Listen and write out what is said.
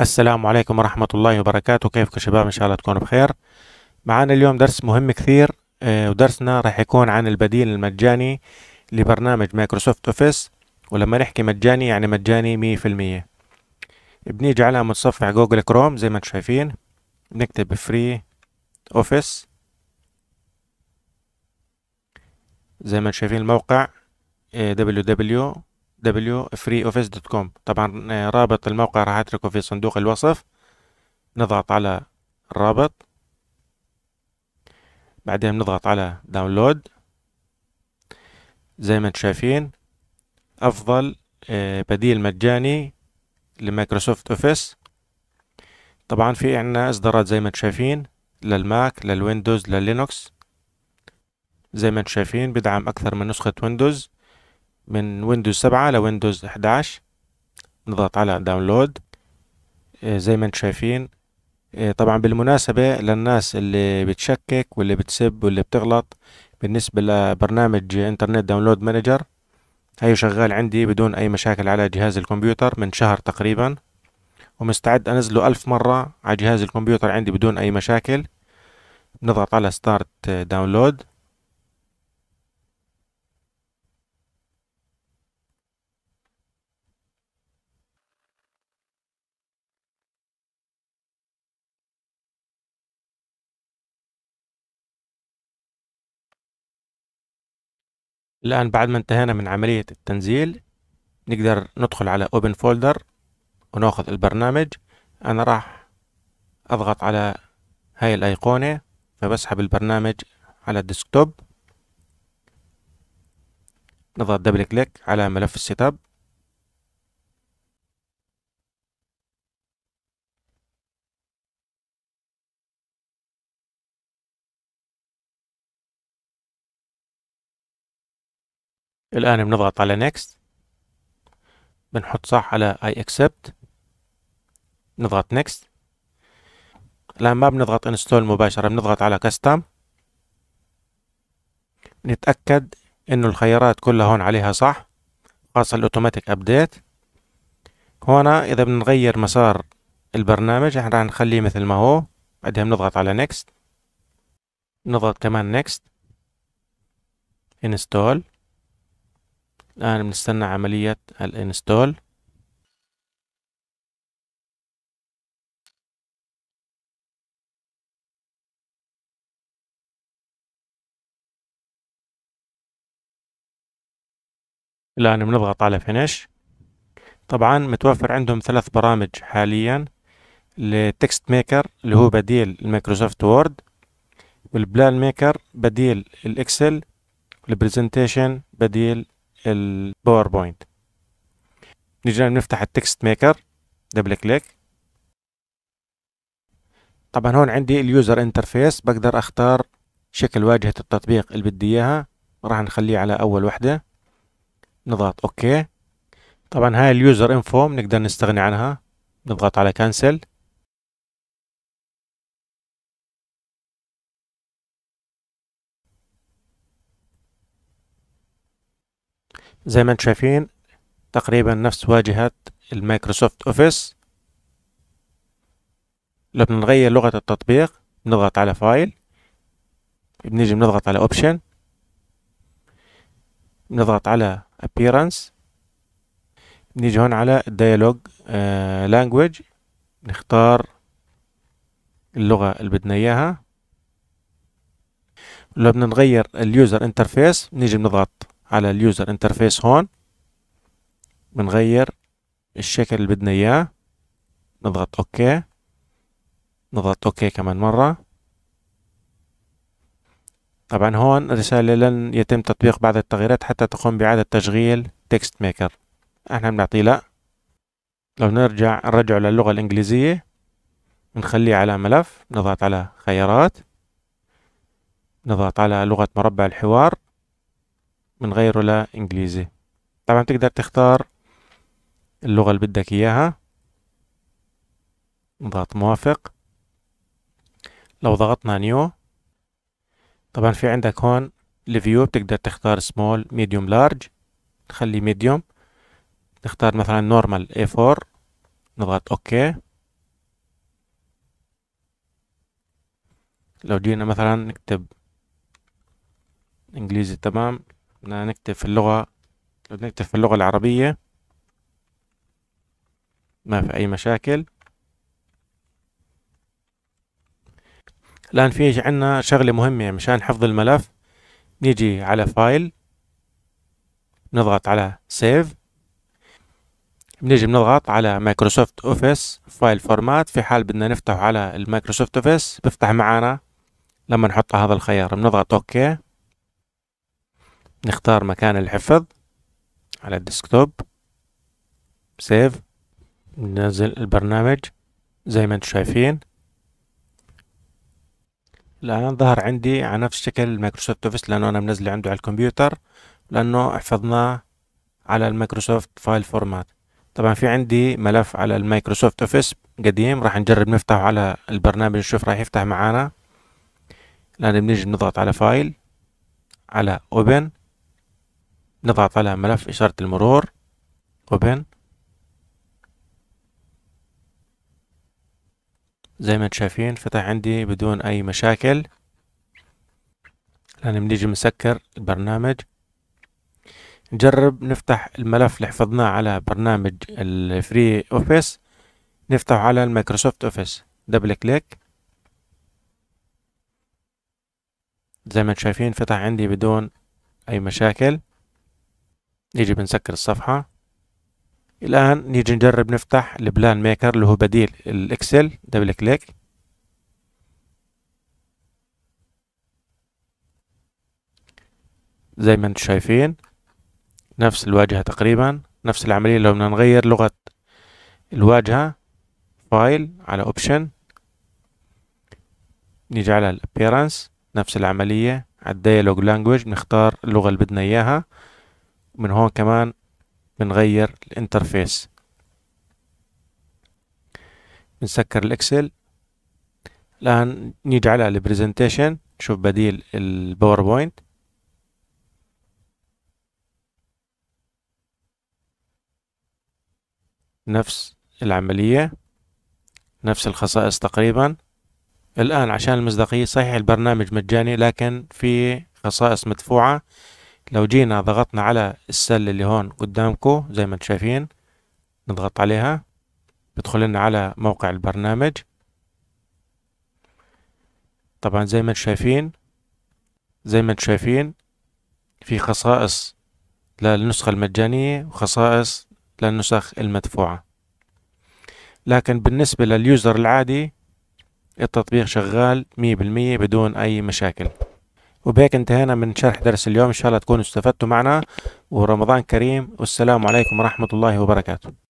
السلام عليكم ورحمة الله وبركاته كيفكم شباب إن شاء الله تكونوا بخير معانا اليوم درس مهم كثير آه، ودرسنا راح يكون عن البديل المجاني لبرنامج مايكروسوفت أوفيس ولما نحكي مجاني يعني مجاني مية في المية بنيجي على متصفح جوجل كروم زي ما انتم شايفين بنكتب فري أوفيس زي ما انتم شايفين الموقع www آه، www.freeoffice.com طبعا آه، رابط الموقع راح اتركه في صندوق الوصف نضغط على الرابط بعدين بنضغط على داونلود زي ما انتم شايفين افضل آه، بديل مجاني لمايكروسوفت اوفيس طبعا في عنا اصدارات زي ما انتم شايفين للماك للويندوز للينوكس زي ما انتم شايفين بدعم اكثر من نسخة ويندوز من ويندوز 7 لويندوز 11 نضغط على داونلود آه، زي ما انت شايفين آه، طبعا بالمناسبة للناس اللي بتشكك واللي بتسب واللي بتغلط بالنسبة لبرنامج انترنت داونلود مانجر هيو شغال عندي بدون اي مشاكل على جهاز الكمبيوتر من شهر تقريبا ومستعد انزله الف مرة على جهاز الكمبيوتر عندي بدون اي مشاكل نضغط على ستارت آه، داونلود الآن بعد ما انتهينا من عملية التنزيل نقدر ندخل على Open Folder وناخذ البرنامج أنا راح أضغط على هاي الأيقونة فبسحب البرنامج على الديسكتوب نضغط دبل كليك على ملف السيت اب الآن بنضغط على next بنحط صح على I accept نضغط next الآن ما بنضغط install مباشرة بنضغط على custom نتأكد إنه الخيارات كلها هون عليها صح خاصة الأوتوماتيك أبديت هنا إذا بنغير مسار البرنامج احنا راح نخليه مثل ما هو بعدها بنضغط على next نضغط كمان next install الآن بنستنى عملية الانستول الآن بنضغط على فينيش طبعا متوفر عندهم ثلاث برامج حاليا لتكست ميكر اللي هو بديل المايكروسوفت وورد والبلان ميكر بديل الاكسل والبرزنتيشن بديل الباوربوينت نجي نفتح التكست ميكر دبل كليك طبعا هون عندي اليوزر انترفيس بقدر اختار شكل واجهة التطبيق اللي بدي اياها راح نخليه على اول وحدة نضغط اوكي طبعا هاي اليوزر انفو نقدر نستغني عنها نضغط على كانسل زي ما انتم شايفين تقريبا نفس واجهة المايكروسوفت اوفيس لو بنغير لغة التطبيق بنضغط على فايل بنيجي بنضغط على اوبشن بنضغط على appearance بنيجي هون على الديالوج آه، لانجوج نختار اللغة اللي بدنا اياها لو بدنا نغير اليوزر انترفيس بنيجي بنضغط على اليوزر انترفيس هون بنغير الشكل اللي بدنا اياه نضغط اوكي نضغط اوكي كمان مرة طبعا هون رسالة لن يتم تطبيق بعض التغييرات حتى تقوم بإعادة تشغيل تكست ميكر احنا بنعطيه لا لو نرجع نرجعه للغة الإنجليزية بنخليه على ملف نضغط على خيارات نضغط على لغة مربع الحوار من غيره لإنجليزي طبعا تقدر تختار اللغة اللي بدك إياها نضغط موافق لو ضغطنا نيو طبعا في عندك هون الفيو بتقدر تختار سمول ميديوم لارج نخلي ميديوم نختار مثلا نورمال اي 4 نضغط اوكي لو جينا مثلا نكتب انجليزي تمام بدنا نكتب في اللغة نكتب في اللغة العربية ما في أي مشاكل الآن في عندنا شغلة مهمة مشان حفظ الملف نيجي على فايل نضغط على سيف بنيجي بنضغط على مايكروسوفت اوفيس فايل فورمات في حال بدنا نفتحه على المايكروسوفت اوفيس بفتح معانا لما نحط هذا الخيار بنضغط اوكي نختار مكان الحفظ على الديسكتوب سيف ننزل البرنامج زي ما انتم شايفين الآن ظهر عندي على نفس شكل مايكروسوفت اوفيس لأنه أنا منزله عنده على الكمبيوتر لأنه حفظناه على المايكروسوفت فايل فورمات طبعا في عندي ملف على المايكروسوفت اوفيس قديم راح نجرب نفتحه على البرنامج نشوف راح يفتح معانا الآن بنيجي بنضغط على فايل على اوبن نضغط على ملف إشارة المرور أوبن زي ما تشايفين شايفين فتح عندي بدون أي مشاكل الآن بنيجي نسكر البرنامج نجرب نفتح الملف اللي حفظناه على برنامج الفري اوفيس نفتحه على المايكروسوفت اوفيس دبل كليك زي ما تشايفين شايفين فتح عندي بدون اي مشاكل نيجي بنسكر الصفحة الآن نيجي نجرب نفتح البلان ميكر اللي هو بديل الإكسل دبل كليك زي ما انتم شايفين نفس الواجهة تقريبا نفس العملية لو بدنا نغير لغة الواجهة فايل على اوبشن نيجي على الابيرنس نفس العملية على الديالوج لانجوج نختار اللغة اللي بدنا اياها ومن هون كمان بنغير الانترفيس بنسكر الاكسل الان نيجي على البرزنتيشن نشوف بديل الباوربوينت نفس العملية نفس الخصائص تقريبا الآن عشان المصداقية صحيح البرنامج مجاني لكن في خصائص مدفوعة لو جينا ضغطنا على السله اللي هون قدامكم زي ما انتم شايفين نضغط عليها بيدخل لنا على موقع البرنامج طبعا زي ما انتم شايفين زي ما انتم شايفين في خصائص للنسخة المجانية وخصائص للنسخ المدفوعة لكن بالنسبة لليوزر العادي التطبيق شغال مية بالمية بدون أي مشاكل وبهيك انتهينا من شرح درس اليوم إن شاء الله تكونوا استفدتوا معنا ورمضان كريم والسلام عليكم ورحمة الله وبركاته